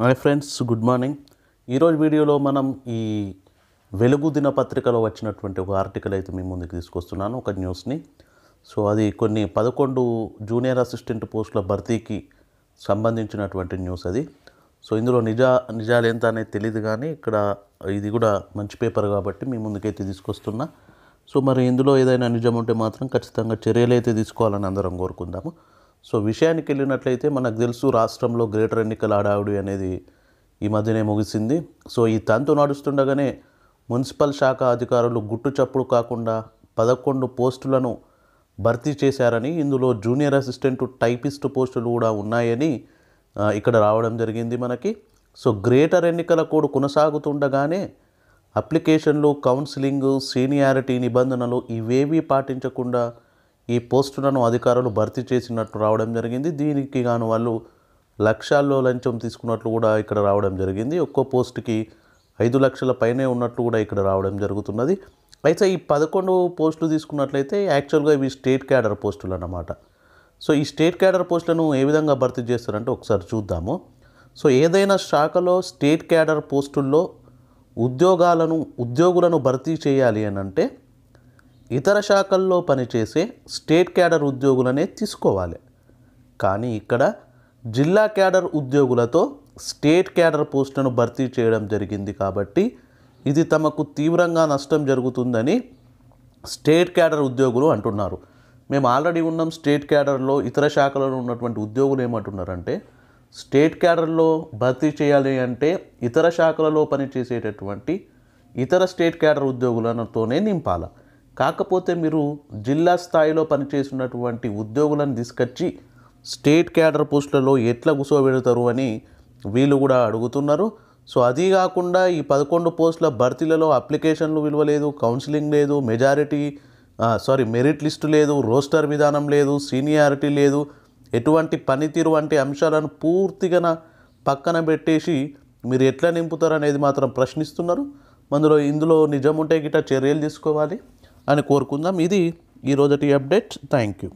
hi friends good morning ఈరోజు వీడియోలో మనం ఈ వెలుగు దినపత్రికలో వచ్చినటువంటి ఒక ఆర్టికల్ అయితే మీ ముందుకు తీసుకొస్తున్నాను ఒక న్యూస్ని సో అది కొన్ని పదకొండు జూనియర్ అసిస్టెంట్ పోస్టుల భర్తీకి సంబంధించినటువంటి న్యూస్ అది సో ఇందులో నిజా నిజాలు ఎంత అనేది తెలియదు కానీ ఇక్కడ ఇది కూడా మంచి పేపర్ కాబట్టి మీ ముందుకైతే తీసుకొస్తున్నా సో మరి ఇందులో ఏదైనా నిజం ఉంటే మాత్రం ఖచ్చితంగా చర్యలు అయితే తీసుకోవాలని అందరం కోరుకుందాము సో విషయానికి వెళ్ళినట్లయితే మనకు తెలుసు రాష్ట్రంలో గ్రేటర్ ఎన్నికల హడావుడి అనేది ఈ మధ్యనే ముగిసింది సో ఈ తంతు నడుస్తుండగానే మున్సిపల్ శాఖ అధికారులు గుట్టు చప్పుడు కాకుండా పదకొండు పోస్టులను భర్తీ చేశారని ఇందులో జూనియర్ అసిస్టెంట్ టైపిస్ట్ పోస్టులు కూడా ఉన్నాయని ఇక్కడ రావడం జరిగింది మనకి సో గ్రేటర్ ఎన్నికల కోడ్ కొనసాగుతుండగానే అప్లికేషన్లు కౌన్సిలింగ్ సీనియారిటీ నిబంధనలు ఇవేవీ పాటించకుండా ఈ పోస్టులను అధికారులు భర్తీ చేసినట్టు రావడం జరిగింది దీనికి గాను వాళ్ళు లక్షాల్లో లంచం తీసుకున్నట్లు కూడా ఇక్కడ రావడం జరిగింది ఒక్కో పోస్టుకి ఐదు లక్షల పైనే ఉన్నట్లు కూడా ఇక్కడ రావడం జరుగుతున్నది అయితే ఈ పదకొండు పోస్టులు తీసుకున్నట్లయితే యాక్చువల్గా ఇవి స్టేట్ క్యాడర్ పోస్టులు అన్నమాట సో ఈ స్టేట్ క్యాడర్ పోస్టులను ఏ విధంగా భర్తీ చేస్తారంటే ఒకసారి చూద్దాము సో ఏదైనా శాఖలో స్టేట్ క్యాడర్ పోస్టుల్లో ఉద్యోగాలను ఉద్యోగులను భర్తీ చేయాలి అని అంటే ఇతర శాఖల్లో పనిచేసే స్టేట్ క్యాడర్ ఉద్యోగులనే తీసుకోవాలి కానీ ఇక్కడ జిల్లా క్యాడర్ ఉద్యోగులతో స్టేట్ క్యాడర్ పోస్టును భర్తీ చేయడం జరిగింది కాబట్టి ఇది తమకు తీవ్రంగా నష్టం జరుగుతుందని స్టేట్ క్యాడర్ ఉద్యోగులు అంటున్నారు మేము ఆల్రెడీ ఉన్నాం స్టేట్ క్యాడర్లో ఇతర శాఖలలో ఉన్నటువంటి ఉద్యోగులు ఏమంటున్నారంటే స్టేట్ క్యాడర్లో భర్తీ చేయాలి అంటే ఇతర శాఖలలో పనిచేసేటటువంటి ఇతర స్టేట్ క్యాడర్ ఉద్యోగులతోనే నింపాలి కాకపోతే మీరు జిల్లా స్థాయిలో పనిచేసినటువంటి ఉద్యోగులను తీసుకొచ్చి స్టేట్ క్యాడర్ పోస్టులలో ఎట్లా కూర్చోబెడతారు అని వీళ్ళు కూడా అడుగుతున్నారు సో అది కాకుండా ఈ పదకొండు పోస్టుల భర్తీలలో అప్లికేషన్లు విలువ లేదు కౌన్సిలింగ్ లేదు మెజారిటీ సారీ మెరిట్ లిస్టు లేదు రోస్టర్ విధానం లేదు సీనియారిటీ లేదు ఎటువంటి పనితీరు వంటి అంశాలను పూర్తిగా పక్కన పెట్టేసి మీరు ఎట్లా నింపుతారు అనేది మాత్రం ప్రశ్నిస్తున్నారు అందులో ఇందులో నిజం ఉంటే గిట్ట చర్యలు తీసుకోవాలి అని కోరుకుందాం ఇది ఈరోజటి అప్డేట్ థ్యాంక్ యూ